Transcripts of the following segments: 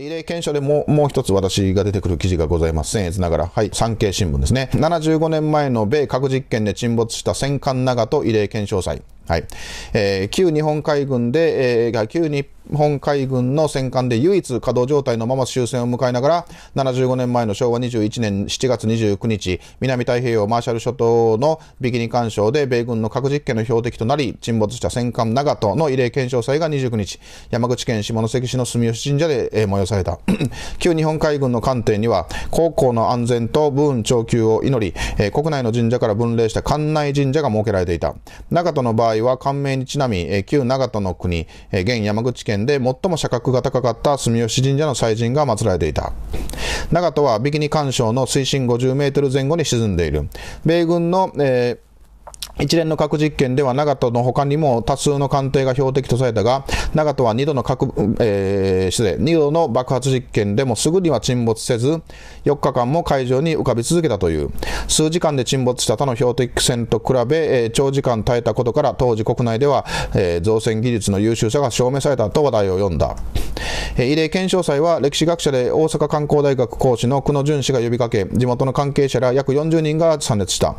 異例検証でももう一つ私が出てくる記事がございます。僭越ながら。はい。産経新聞ですね。75年前の米核実験で沈没した戦艦長と慰霊検証祭。はい。えー、旧日本海軍で、えー、旧日本海軍の戦艦で唯一稼働状態のまま終戦を迎えながら、75年前の昭和21年7月29日、南太平洋マーシャル諸島のビキニ干渉で米軍の核実験の標的となり、沈没した戦艦長門の慰霊検証祭が29日、山口県下関市の住吉神社で、えー、催された。旧日本海軍の艦艇には、航行の安全と武運長久を祈り、えー、国内の神社から分霊した艦内神社が設けられていた。長門の場合、回は官名にちなみ、旧長門の国、現山口県で最も社格が高かった住吉神社の祭神が祀られていた。長門はビキニ干渉の水深50メートル前後に沈んでいる。米軍の、えー一連の核実験では長門の他にも多数の艦艇が標的とされたが、長門は2度の核、えー、失礼、2度の爆発実験でもすぐには沈没せず、4日間も海上に浮かび続けたという。数時間で沈没した他の標的船と比べ、えー、長時間耐えたことから当時国内では、えー、造船技術の優秀さが証明されたと話題を読んだ。異例検証祭は歴史学者で大阪観光大学講師の久野淳氏が呼びかけ、地元の関係者ら約40人が参列した。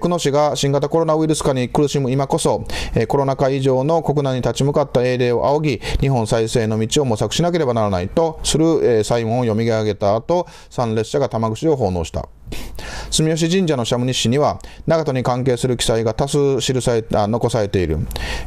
久野氏が新型コロナロナウイルス化に苦しむ今こそ、えコロナ禍以上の国難に立ち向かった英霊を仰ぎ、日本再生の道を模索しなければならないとする、えサイモンを読み上げた後、参列者が玉串を奉納した。住吉神社の社務日誌には、長門に関係する記載が多数記されあ残されている。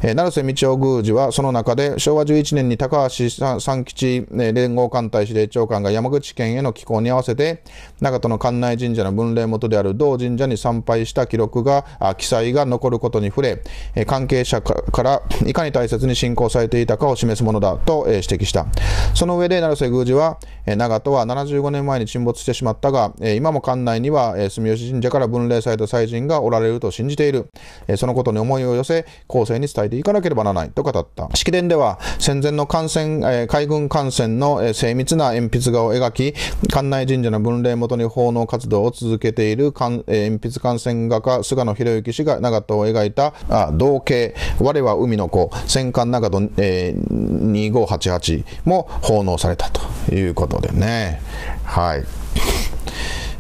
えー、成瀬道夫宮司は、その中で、昭和11年に高橋三吉連合艦隊司令長官が山口県への寄港に合わせて、長門の館内神社の分霊元である同神社に参拝した記録が、あ記載が残ることに触れ、え関係者からいかに大切に信仰されていたかを示すものだと、え指摘した。その上で、成瀬宮司は、え長門は75年前に沈没してしまったが、え今も館内内には、え住吉神社から分霊された祭神がおられると信じている、えそのことに思いを寄せ後世に伝えていかなければならないと語った式典では戦前の艦船、え海軍艦船の、え精密な鉛筆画を描き館内神社の分霊元に奉納活動を続けている、え鉛筆艦船画家菅野博之氏が長門を描いたあ同系我は海の子戦艦長門、えー、2588も奉納されたということでねはい。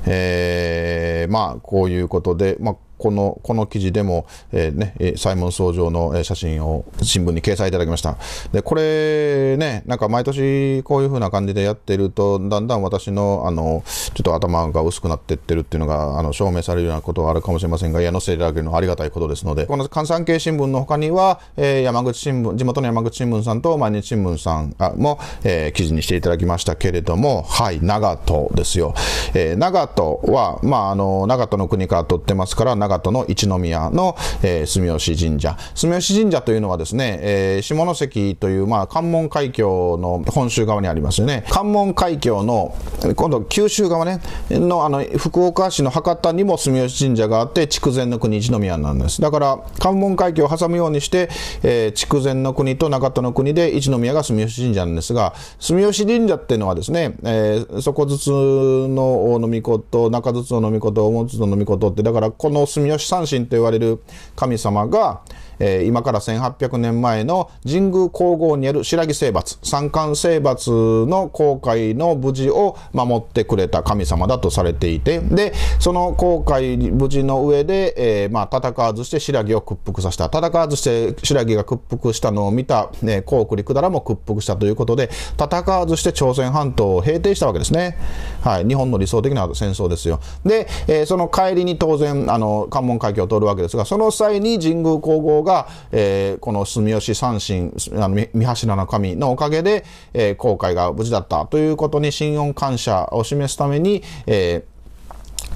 えー、まあ、こういうことで、まあ、このこの記事でも、えー、ね、サイモン総長の写真を新聞に掲載いただきました。で、これね、なんか毎年こういうふうな感じでやってると、だんだん私の、あの、ちょっと頭が薄くなってってるっていうのが、あの、証明されるようなことはあるかもしれませんが、いや、載せていただけるのはありがたいことですので、この関山系新聞の他には、えー、山口新聞、地元の山口新聞さんと毎日新聞さんも、えー、記事にしていただきましたけれども、はい、長門ですよ。え長門は、まあ、あの、長門の国から取ってますから、長門の一宮の、えー、住吉神社。住吉神社というのはですね、えー、下関という、まあ、関門海峡の本州側にありますよね。関門海峡の、今度九州側ね、の、あの、福岡市の博多にも住吉神社があって、筑前の国一宮なんです。だから、関門海峡を挟むようにして、えー、筑前の国と長門の国で一宮が住吉神社なんですが、住吉神社っていうのはですね、えー、そこずつのお飲みと中ずつの飲みとおもずつの飲みとって、だから、この住吉三神と言われる神様が、えー、今から1800年前の神宮皇后による白木征伐、三冠征伐の航海の無事を守ってくれた神様だとされていて、で、その航海無事の上で、えー、まあ、戦わずして白木を屈服させた。戦わずして白木が屈服したのを見た、ね、高栗百済も屈服したということで、戦わずして朝鮮半島を平定したわけですね。はい。日本の理想的な戦争ですよ。で、えー、その帰りに当然、あの、関門海峡を通るわけですが、その際に神宮皇后が、えー、この住吉三神、あの三柱の神のおかげで、えー、航海が無事だったということに、信恩感謝を示すために、えー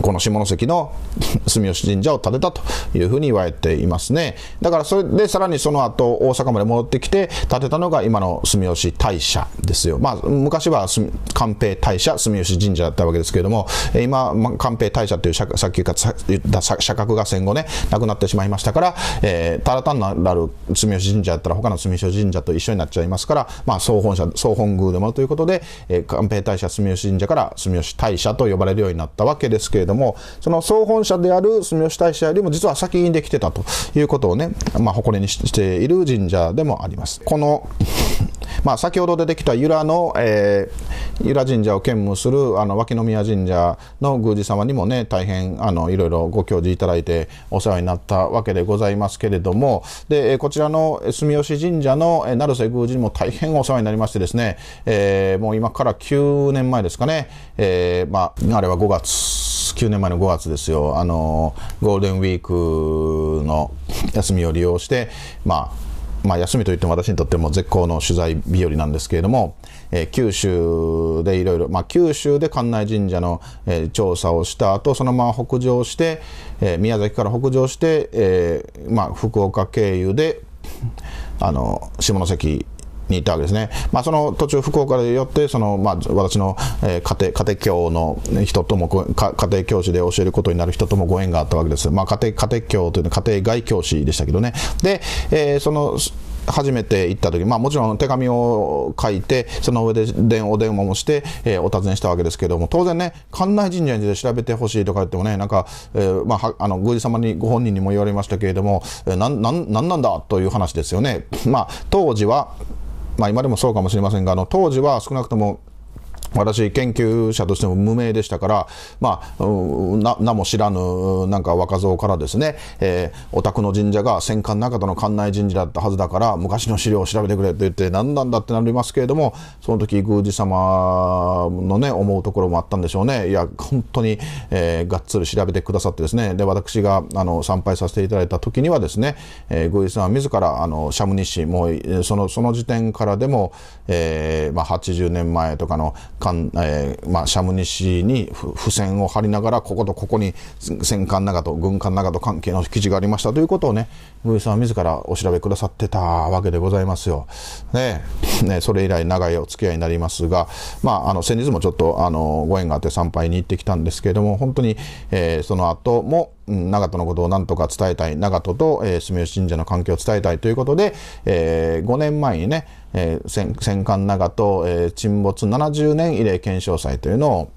この下関の 住吉神社を建てたというふうに言われていますね。だからそれでさらにその後大阪まで戻ってきて建てたのが今の住吉大社ですよ。まあ昔は寛平大社、住吉神社だったわけですけれども、今、寛平大社というさっき言った社格が戦後ね、なくなってしまいましたから、えー、ただ単なる住吉神社だったら他の住吉神社と一緒になっちゃいますから、まあ総本社、総本宮でもということで、寛、えー、平大社、住吉神社から住吉大社と呼ばれるようになったわけですけれども、ども、その総本社である住吉大社よりも実は先にできてたということをね、まあ、誇りにしている神社でもあります。この まあ、先ほど出てきた由良の、えー、由良神社を兼務するあの脇宮神社の宮司様にもね大変あのいろいろご教示いただいてお世話になったわけでございますけれどもでこちらの住吉神社の成瀬宮司にも大変お世話になりましてですね、えー、もう今から9年前ですかね、えーまあ、あれは5月9年前の5月ですよ、あのゴールデンウィークの休みを利用して、まあ、まあ、休みといっても私にとっても絶好の取材日和なんですけれども、えー、九州でいろいろ、まあ、九州で関内神社の、えー、調査をした後、そのまま北上して、えー、宮崎から北上して、えまあ、福岡経由で、あの下関に行ったわけですね。まあ、その途中、福岡で寄って、その、まあ、私の、え家庭、家庭教の人とも、家庭教師で教えることになる人ともご縁があったわけです。まあ、家庭、家庭教というのは家庭外教師でしたけどね。で、えー、その、初めて行った時、まあもちろん手紙を書いて、その上で電お電話もして、えー、お尋ねしたわけですけれども、当然ね、館内神社にで調べてほしいとか言ってもね、なんか、えー、まあ、あの、宮司様にご本人にも言われましたけれども、えー、なん、なん、なんなんだという話ですよね。まあ、当時は、まあ、今でもそうかもしれませんが、あの当時は少なくとも私、研究者としても無名でしたから、まあ、名も知らぬ、なんか若造からですね、えー、お宅の神社が戦艦中田の館内神社だったはずだから、昔の資料を調べてくれと言って、何なんだってなりますけれども、その時、宮司様のね、思うところもあったんでしょうね。いや、本当に、えー、がっつり調べてくださってですね、で、私が、あの、参拝させていただいた時にはですね、えー、宮司様自ら、あの、シャム日誌、もう、その、その時点からでも、えー、まあ、80年前とかの、艦、えー、まあ、シャムニシに付箋を貼りながら、こことここに戦艦長と軍艦長と関係の記事がありましたということをね、上井さんは自らお調べくださってたわけでございますよ。ね、ね、それ以来長いお付き合いになりますが、まあ、あの、先日もちょっと、あの、ご縁があって参拝に行ってきたんですけれども、本当に、えー、その後も、長門のことを何とか伝えたい、長門と、えー、住吉神社の関係を伝えたいということで、えー、5年前にね、えー、戦戦艦長門、えー、沈没70年慰霊検証祭というの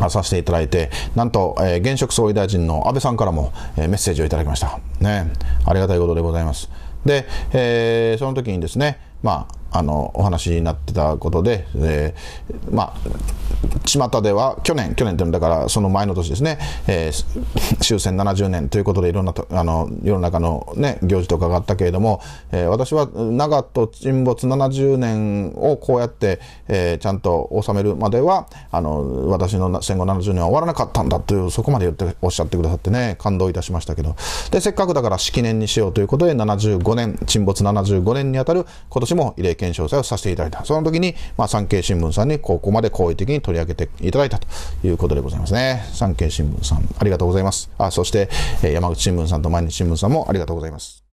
をさせていただいて、なんと、えー、現職総理大臣の安倍さんからも、えー、メッセージをいただきました。ね、ありがたいことでございます。で、えー、その時にですね、まあ、あの、お話になってたことで、えー、まあ、巷では去年、去年というのだからその前の年ですね、えー、終戦70年ということでいろんなとあの世の中の、ね、行事とかがあったけれども、えー、私は長門沈没70年をこうやって、えー、ちゃんと収めるまではあの私の戦後70年は終わらなかったんだというそこまで言っておっしゃってくださってね感動いたしましたけどでせっかくだから式年にしようということで75年沈没75年にあたる今年も慰霊検証祭をさせていただいたその時に、まあ、産経新聞さんにここまで好意的に取り上げていただいたということでございますね。産経新聞さん、ありがとうございます。あ、そして、山口新聞さんと毎日新聞さんもありがとうございます。